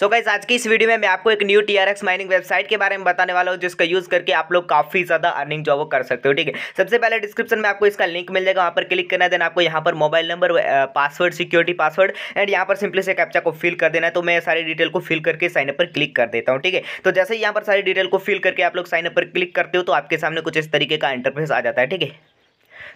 सो so guys आज की इस वीडियो में मैं आपको एक न्यू टीआरएक्स माइनिंग वेबसाइट के बारे में बताने वाला हूँ जिसका यूज करके आप लोग काफी ज्यादा अर्निंग जॉब कर सकते हो ठीक है सबसे पहले डिस्क्रिप्शन में आपको इसका लिंक मिल जाएगा वहाँ पर क्लिक करना है देन आपको यहाँ पर mobile number password security password and यहाँ पर सिंपली से कैप्चा को फिल कर देना है तो मैं सारी डिटेल को फिल करके साइनअप पर क्लिक कर देता हूँ ठीक है तो जैसे ही यहाँ पर सारी डिटेल को फिल करके आप लोग साइनअप पर क्लिक करते हो तो आपके सामने कुछ इस तरीके का इंटरफेस आ जाता है ठीक है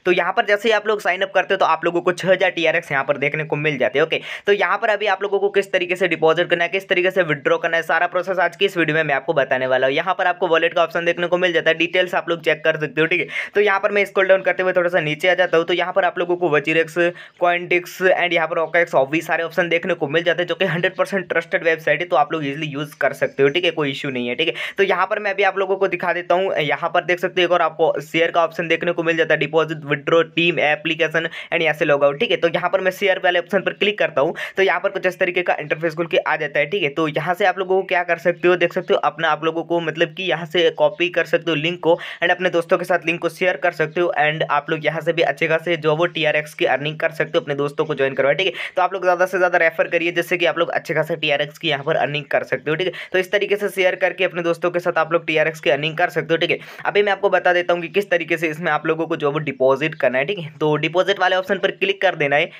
तो यहाँ पर जैसे ही आप लोग साइनअप करते हो तो आप लोगों को छः हज़ार टी आर एक्स यहाँ पर देखने को मिल जाते हैं ओके तो यहाँ पर अभी आप लोगों को किस तरीके से डिपॉजिट करना है किस तरीके से विड्रॉ करना है सारा प्रोसेस आज की इस वीडियो में मैं आपको बताने वाला हूँ यहाँ पर आपको वॉलेट का ऑप्शन देखने को मिल जाता है डिटेल्स आप लोग चेक कर सकते हो ठीक है तो यहाँ पर मैं स्कॉल डाउन करते हुए थोड़ा सा नीचे आ जाता हूँ तो यहाँ पर आप लोगों को वजीरेक्स क्वाइंटिक्स एंड यहाँ पर ओकाएक्स ऑफ सारे ऑप्शन देखने को मिल जाते हैं जो कि हंड्रेड परसेंट ट्रस्टेड वेबसाइट है तो आप लोग इजिली यूज़ कर सकते हो ठीक है कोई इशू नहीं है ठीक है तो यहाँ पर मैं अभी आप लोगों को दिखा देता हूँ यहाँ पर देख सकते हो एक और आपको शेयर का ऑप्शन देखने को मिल जाता है deposit withdraw team application and यहाँ से लॉग आउट ठीक है तो यहाँ पर मैं शेयर वाले ऑप्शन पर क्लिक करता हूँ तो यहाँ पर कुछ इस तरीके का इंटरफेस खुल के आ जाता है ठीक है तो यहाँ से आप लोगों को क्या कर सकते हो देख सकते हो अपना आप लोगों को मतलब कि यहाँ से कॉपी कर सकते हो लिंक को एंड अपने दोस्तों के साथ लिंक को शेयर कर सकते हो एंड आप लोग यहाँ से भी अच्छे खास जो वो टी की अर्निंग कर सकते हो अपने दोस्तों को ज्वाइन करवाए ठीक है तो आप लोग ज़्यादा से ज़्यादा रेफर करिए जिससे कि आप लोग अच्छे खासे टी की यहाँ पर अर्निंग कर सकते हो ठीक है तो इस तरीके से शेयर करके अपने दोस्तों के साथ आप लोग टी की अर्निंग कर सकते हो ठीक है अभी मैं आपको बता देता हूँ कि किस तरीके से इसमें आप लोगों को जो वो डिपॉजिट डिपॉजिट करना है ठीक है तो डिपॉजिट वाले ऑप्शन पर क्लिक कर देना है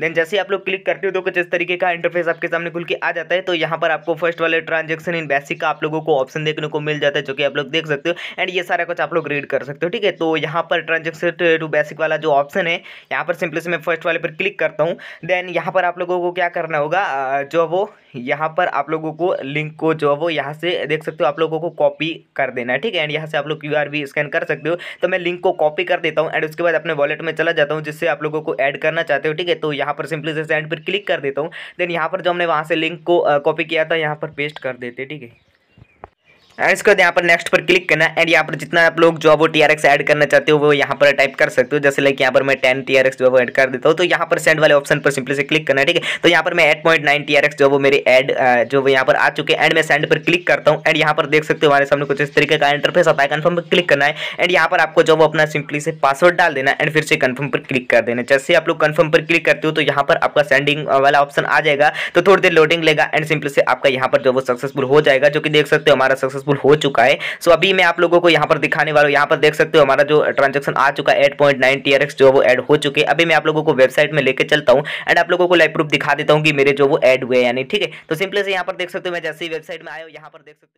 देन जैसे आप लोग क्लिक करते हो तो कुछ इस तरीके का इंटरफेस आपके सामने खुल के आ जाता है तो यहाँ पर आपको फर्स्ट वाले ट्रांजेक्शन इन बेसिक का आप लोगों को ऑप्शन देखने को मिल जाता है जो कि आप लोग देख सकते हो एंड ये सारा कुछ आप लोग रीड कर सकते हो ठीक है तो यहाँ पर ट्रांजेक्शन टू बेसिक वाला जो ऑप्शन है यहाँ पर सिंपली से मैं फर्स्ट वाले पर क्लिक करता हूँ देन यहाँ पर आप लोगों को क्या करना होगा जो वो यहाँ पर आप लोगों को लिंक को जो है वो यहाँ से देख सकते हो आप लोगों को कॉपी कर देना है ठीक है एंड यहाँ से आप लोग क्यू भी स्कैन कर सकते हो तो मैं लिंक को कॉपी कर देता हूँ एंड उसके बाद अपने वॉलेट में चला जाता हूँ जिससे आप लोगों को ऐड करना चाहते हो ठीक है तो यहाँ यहाँ पर सिंपली से सेंड पर क्लिक कर देता हूँ देन यहाँ पर जो हमने वहाँ से लिंक को कॉपी किया था यहाँ पर पेस्ट कर देते ठीक है एंड इसके बाद यहाँ पर नेक्स्ट पर क्लिक करना एंड यहाँ पर जितना आप लोग जो वो टी आर एक्स एड करना चाहते हो वो यहाँ पर टाइप कर सकते हो जैसे लाइक यहाँ पर मैं टेन टी आर एक्स जो वो कर देता हूँ तो यहाँ पर सेंड वाले ऑप्शन पर सिंपली से क्लिक करना ठीक है तो यहाँ पर मैं eight point nine T R X जो वो मेरे एड जो वो यहाँ पर आ चुके हैं एंड मैं सेंड पर क्लिक करता हूँ एंड यहाँ पर देख सकते हो हमारे सामने कुछ इस तरीके का इंटरफेस आता है कन्फर्म पर क्लिक करना है एंड यहाँ पर आपको जो वो अपना सिंपली से पासवर्ड डाल देना एंड फिर से कन्फर्म पर क्लिक कर देना जैसे आप लोग कन्फर्म पर क्लिक करते हो तो यहाँ पर आपका सेंडिंग वाला ऑप्शन आ जाएगा तो थोड़ी देर लोडिंग लेगा एंड सिंपली से आपका यहाँ पर जो वो सक्सेसफुल हो जाएगा जो कि देख सकते हो हमारा सक्सेसफुल सक्सेसफुल हो चुका है सो अभी मैं आप लोगों को यहाँ पर दिखाने वाला हूँ यहाँ पर देख सकते हो हमारा जो ट्रांजेक्शन आ चुका है एट पॉइंट नाइन टी जो वो एड हो चुके हैं अभी मैं आप लोगों को वेबसाइट में लेकर चलता हूँ एंड आप लोगों को लाइव प्रूफ दिखा देता हूँ कि मेरे जो वो एड हुए यानी ठीक है तो सिंपल से यहाँ पर देख सकते हो मैं जैसे ही वेबसाइट में आया हूँ यहाँ पर देख सकते हो